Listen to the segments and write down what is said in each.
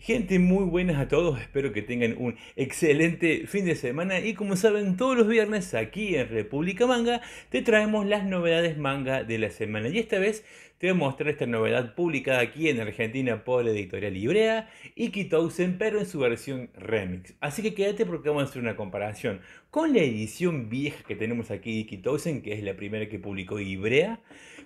Gente, muy buenas a todos, espero que tengan un excelente fin de semana y como saben todos los viernes aquí en República Manga te traemos las novedades manga de la semana y esta vez te voy a mostrar esta novedad publicada aquí en Argentina por la editorial Librea, Kitousen, pero en su versión remix. Así que quédate porque vamos a hacer una comparación con la edición vieja que tenemos aquí de Ikitousen, que es la primera que publicó Ibrea,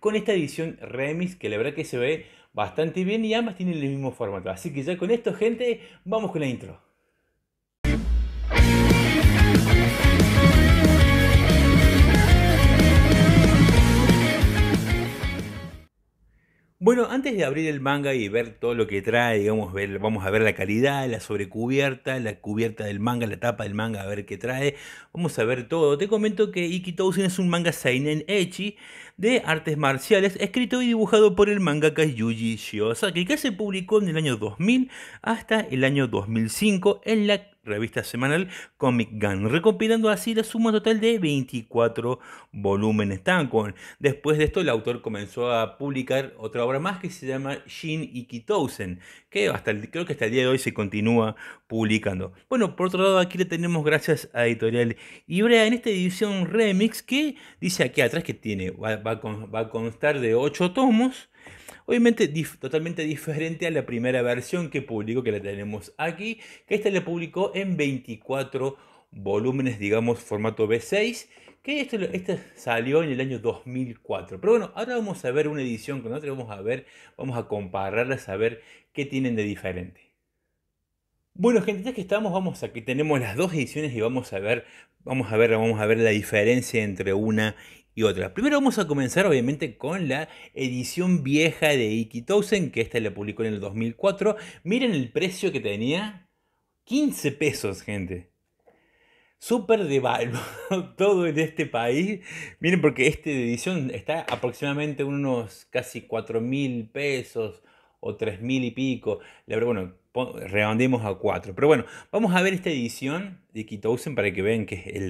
con esta edición remix que la verdad que se ve bastante bien y ambas tienen el mismo formato. Así que ya con esto, gente, vamos con la intro. Bueno, antes de abrir el manga y ver todo lo que trae, digamos, ver, vamos a ver la calidad, la sobrecubierta, la cubierta del manga, la tapa del manga, a ver qué trae. Vamos a ver todo. Te comento que Ikitousen es un manga seinen echi de artes marciales, escrito y dibujado por el mangaka Yuji Shiosaki, que se publicó en el año 2000 hasta el año 2005 en la revista semanal Comic Gun, recopilando así la suma total de 24 volúmenes con. Después de esto, el autor comenzó a publicar otra obra más que se llama Shin Ikitousen, que hasta creo que hasta el día de hoy se continúa publicando. Bueno, por otro lado, aquí le tenemos gracias a Editorial Ibrea en esta edición remix que dice aquí atrás que tiene, va, va a constar de 8 tomos Obviamente totalmente diferente a la primera versión que publicó, que la tenemos aquí, que esta la publicó en 24 volúmenes, digamos, formato B6, que esto, este salió en el año 2004. Pero bueno, ahora vamos a ver una edición con otra, vamos a ver, vamos a compararlas, a ver qué tienen de diferente. Bueno, gente, ya que estamos, vamos aquí tenemos las dos ediciones y vamos a ver, vamos a ver, vamos a ver la diferencia entre una y otras. Primero vamos a comenzar obviamente con la edición vieja de Iki que esta la publicó en el 2004. Miren el precio que tenía. 15 pesos, gente. Súper devaluado todo en este país. Miren, porque esta edición está aproximadamente unos casi 4 mil pesos o 3 mil y pico. La verdad, bueno, redondemos a 4. Pero bueno, vamos a ver esta edición de Towsen para que vean que es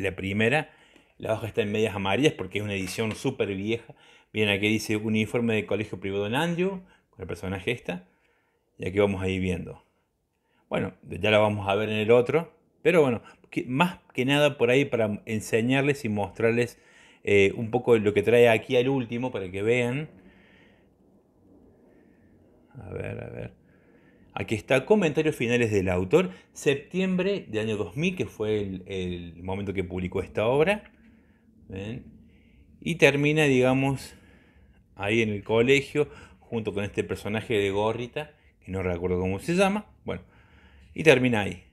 la primera la hoja está en medias amarillas porque es una edición súper vieja. Bien, aquí dice uniforme de colegio privado en Andrew, con el personaje esta. Y aquí vamos a ir viendo. Bueno, ya la vamos a ver en el otro. Pero bueno, más que nada por ahí para enseñarles y mostrarles eh, un poco lo que trae aquí al último para que vean. A ver, a ver. Aquí está, comentarios finales del autor, septiembre de año 2000, que fue el momento que publicó esta obra. Y termina, digamos, ahí en el colegio, junto con este personaje de Gorrita, que no recuerdo cómo se llama, bueno, y termina ahí.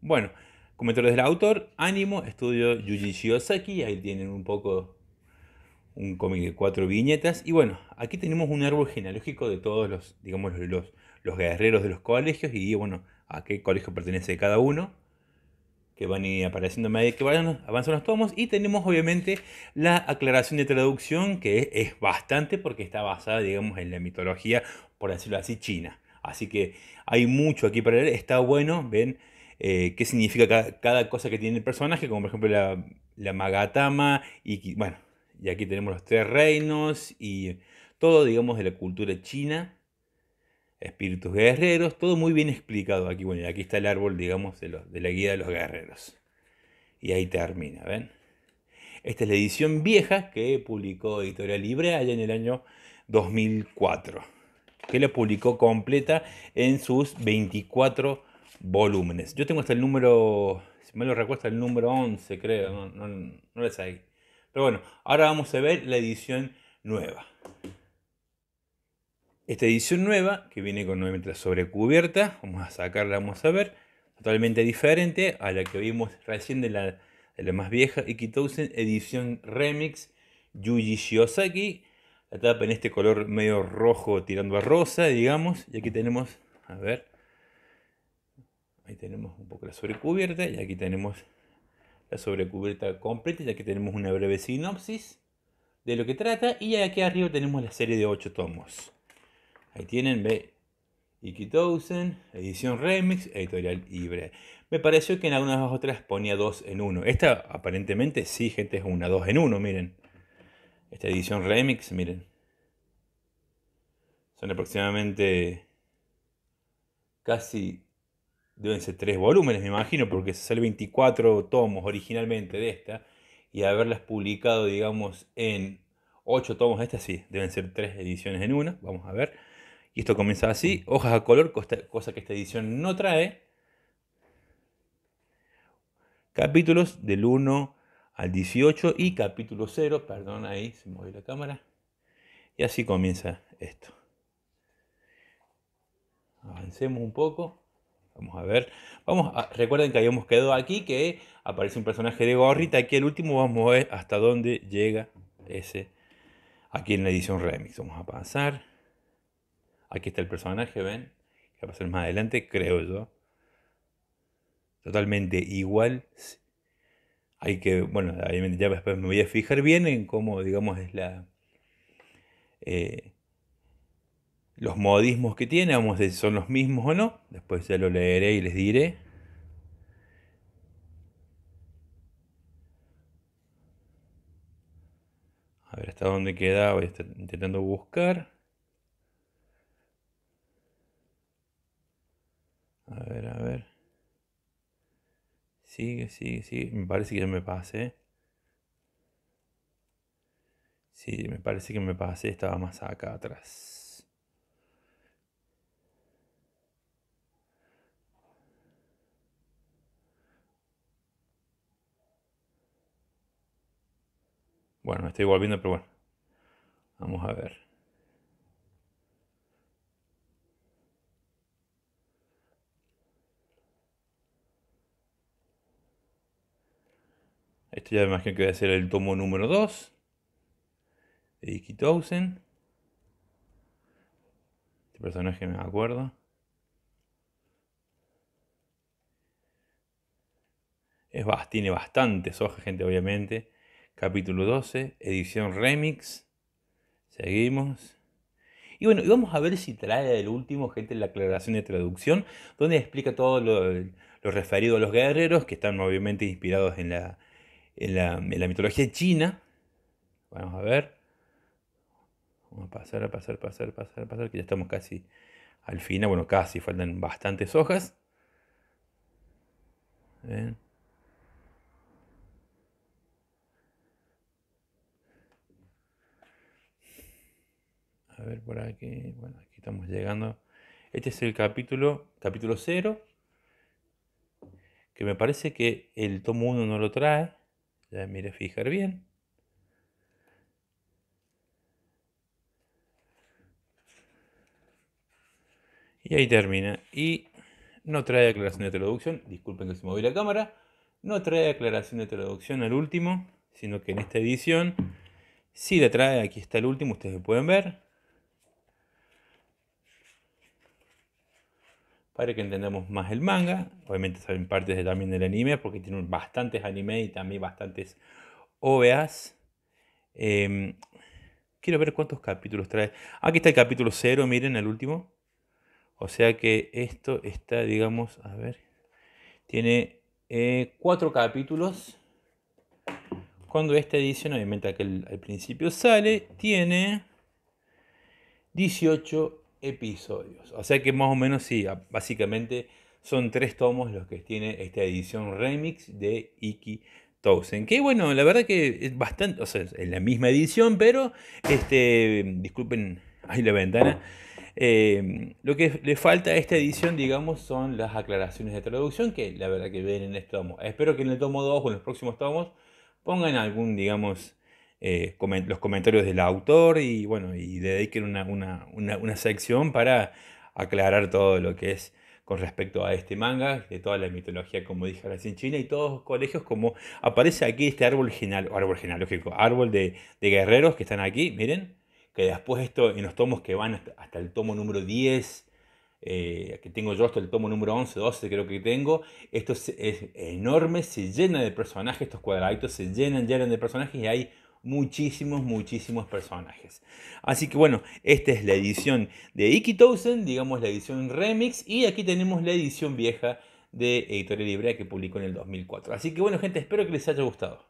Bueno, comentarios del autor, ánimo, estudio Yuji Shiosaki, ahí tienen un poco un cómic de cuatro viñetas. Y bueno, aquí tenemos un árbol genealógico de todos los, digamos, los, los guerreros de los colegios y bueno, a qué colegio pertenece cada uno que van apareciendo a medida que vayan, avanzan los tomos. Y tenemos obviamente la aclaración de traducción, que es, bastante porque está basada, digamos, en la mitología, por decirlo así, china. Así que hay mucho aquí para leer, está bueno, ven eh, qué significa cada, cosa que tiene el personaje, como por ejemplo la, la Magatama, y bueno, y aquí tenemos los tres reinos y todo, digamos, de la cultura china espíritus guerreros, todo muy bien explicado aquí. Bueno, aquí está el árbol, digamos, de, la guía de los guerreros. Y ahí termina, ¿ven? Esta es la edición vieja que publicó Editorial Libre allá en el año 2004, que la publicó completa en sus 24 volúmenes. Yo tengo hasta el número, si me lo recuerdo, el número 11, creo, no, lo no Pero bueno, ahora vamos a ver la edición nueva. Esta edición nueva, que viene con nuevamente la sobrecubierta, vamos a sacarla, vamos a ver, totalmente diferente a la que vimos recién de la, de la más vieja Ikitosen edición remix Yuji Shiosaki. La tapa en este color medio rojo tirando a rosa, digamos, y aquí tenemos, a ver, ahí tenemos un poco la sobrecubierta y aquí tenemos la sobrecubierta completa y aquí tenemos una breve sinopsis de lo que trata y aquí arriba tenemos la serie de 8 tomos. Ahí tienen, ve. Iki edición remix, editorial libre. Me pareció que en algunas otras ponía dos en uno. Esta aparentemente sí, gente, es una dos en uno, miren. Esta edición remix, miren. Son aproximadamente casi, deben ser tres volúmenes, me imagino, porque sale 24 tomos originalmente de esta. Y haberlas publicado, digamos, en ocho tomos de esta, sí, deben ser tres ediciones en una. Vamos a ver. Y esto comienza así, mm. hojas a color, cosa que esta edición no trae. Capítulos del 1 al 18 y capítulo 0, perdón, ahí se movió la cámara. Y así comienza esto. Avancemos un poco. Vamos a ver. Vamos recuerden que habíamos quedado aquí, que aparece un personaje de gorrita. Aquí el último vamos a ver hasta dónde llega ese. Aquí en la edición remix. Vamos a pasar. Aquí está el personaje, ven, que va a pasar más adelante, creo yo. Totalmente igual. Hay que, bueno, ya después me voy a fijar bien en cómo, digamos, es la... Eh, los modismos que tiene, vamos a ver si son los mismos o no, después ya lo leeré y les diré. A ver hasta dónde queda, voy a estar intentando buscar. A ver, a ver. Sigue, sigue, sigue. Me parece que me pasé. Sí, me parece que me pasé. Estaba más acá atrás. Bueno, estoy volviendo, pero bueno. Vamos a ver. Esto ya me imagino que va a ser el tomo número 2 de Towsen. Este personaje me acuerdo. Es, tiene bastantes hojas, gente, obviamente. Capítulo 12, edición remix. Seguimos. Y bueno, y vamos a ver si trae el último, gente, la aclaración de traducción, donde explica todo lo referido a los guerreros, que están obviamente inspirados en la, en la, mitología china, vamos a ver, vamos a pasar, a pasar, a pasar, a pasar, a pasar, que ya estamos casi al final, bueno, casi, faltan bastantes hojas. A ver por aquí, bueno, aquí estamos llegando. Este es el capítulo, capítulo 0, que me parece que el tomo 1 no lo trae. Ya mire fijar bien. Y ahí termina. Y no trae aclaración de traducción. Disculpen que se moví la cámara. No trae aclaración de traducción al último, sino que en esta edición Si la trae. Aquí está el último, ustedes lo pueden ver. para que entendamos más el manga. Obviamente saben partes también del anime, porque tienen bastantes anime y también bastantes OVAs. Em, quiero ver cuántos capítulos trae. Aquí está el capítulo 0, miren, el último. O sea que esto está, digamos, a ver, tiene eh, cuatro capítulos. Cuando esta edición, obviamente, que al principio sale, tiene 18 episodios. O sea que más o menos sí, básicamente son tres tomos los que tiene esta edición remix de Iki Tosen Que bueno, la verdad que es bastante, o sea, es la misma edición, pero este, disculpen, ahí la ventana. Eh, lo que le falta a esta edición, digamos, son las aclaraciones de traducción, que la verdad que ven en este tomo. Espero que en el tomo 2 o en los próximos tomos pongan algún, digamos, eh, los comentarios del autor y bueno, y dediquen una, sección para aclarar todo lo que es con respecto a este manga, de toda la mitología, como dije en China y todos los colegios, como aparece aquí este árbol geneal, árbol genealógico, árbol de, guerreros que están aquí, miren, que después esto en los tomos que van hasta, el tomo número 10, eh, que tengo yo hasta el tomo número 11, 12 creo que tengo. Esto es, es enorme, se llena de personajes, estos cuadraditos se llenan, llenan de personajes y hay muchísimos, muchísimos personajes. Así que bueno, esta es la edición de Iki Tosen, digamos la edición remix, y aquí tenemos la edición vieja de Editorial Librea que publicó en el 2004. Así que bueno, gente, espero que les haya gustado.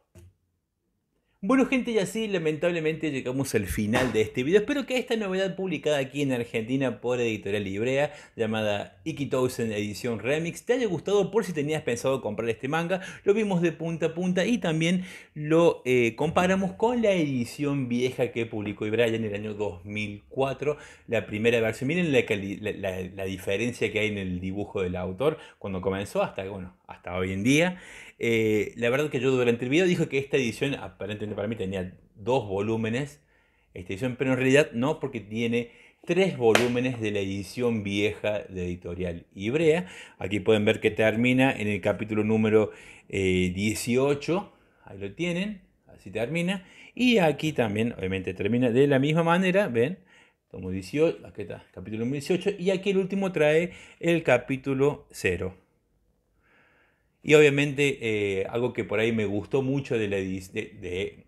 Bueno gente, y así lamentablemente llegamos al final de este video. Espero que esta novedad publicada aquí en Argentina por Editorial Librea, llamada Ikitosen Edición Remix, te haya gustado por si tenías pensado comprar este manga. Lo vimos de punta a punta y también lo eh, comparamos con la edición vieja que publicó Ibrahim en el año 2004, la primera versión. Miren la, diferencia que hay en el dibujo del autor cuando comenzó hasta, bueno, hasta hoy en día. Eh, la verdad que yo durante el video dije que esta edición, aparentemente para mí, tenía dos volúmenes. Esta edición, pero en realidad no, porque tiene tres volúmenes de la edición vieja de editorial Ibrea. Aquí pueden ver que termina en el capítulo número 18. Eh, Ahí lo tienen, así termina. Y aquí también, obviamente, termina de la misma manera, ven. Tomo 18, está, capítulo 18, y aquí el último trae el capítulo 0. Y obviamente eh, algo que por ahí me gustó mucho de, la de,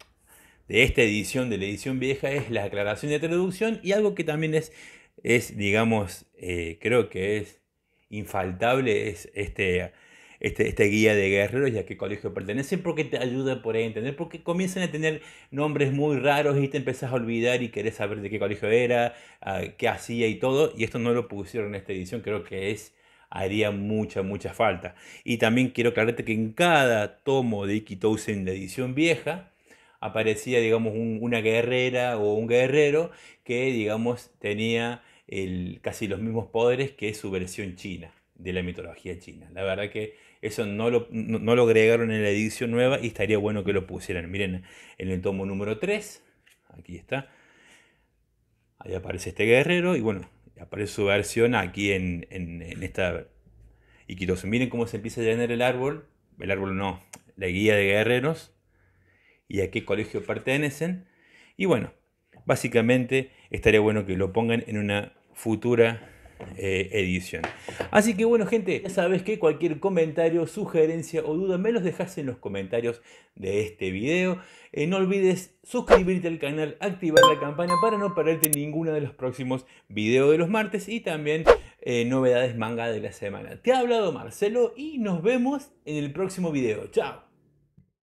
esta edición, de la edición vieja, es la aclaración de traducción y algo que también es, es digamos, eh, creo que es infaltable, es este, este, guía de guerreros y a qué colegio pertenece porque te ayuda por ahí a entender, porque comienzan a tener nombres muy raros y te empezás a olvidar y querés saber de qué colegio era, qué hacía y todo, y esto no lo pusieron en esta edición, creo que es haría mucha, mucha falta. Y también quiero aclararte que en cada tomo de Iki en la edición vieja, aparecía, digamos, una guerrera o un guerrero que, digamos, tenía el, casi los mismos poderes que su versión china, de la mitología china. La verdad que eso no lo, no lo agregaron en la edición nueva y estaría bueno que lo pusieran. Miren, en el tomo número 3, aquí está, ahí aparece este guerrero y bueno, aparece su versión aquí en, en, esta Iquitos. Miren cómo se empieza a llenar el árbol, el árbol no, la guía de guerreros y a qué colegio pertenecen. Y bueno, básicamente estaría bueno que lo pongan en una futura eh, edición. Así que bueno, gente, ya sabes que cualquier comentario, sugerencia o duda me los dejas en los comentarios de este video. Eh, no olvides suscribirte al canal, activar la campana para no perderte ninguno de los próximos videos de los martes y también eh, novedades manga de la semana. Te ha hablado Marcelo y nos vemos en el próximo video. Chao.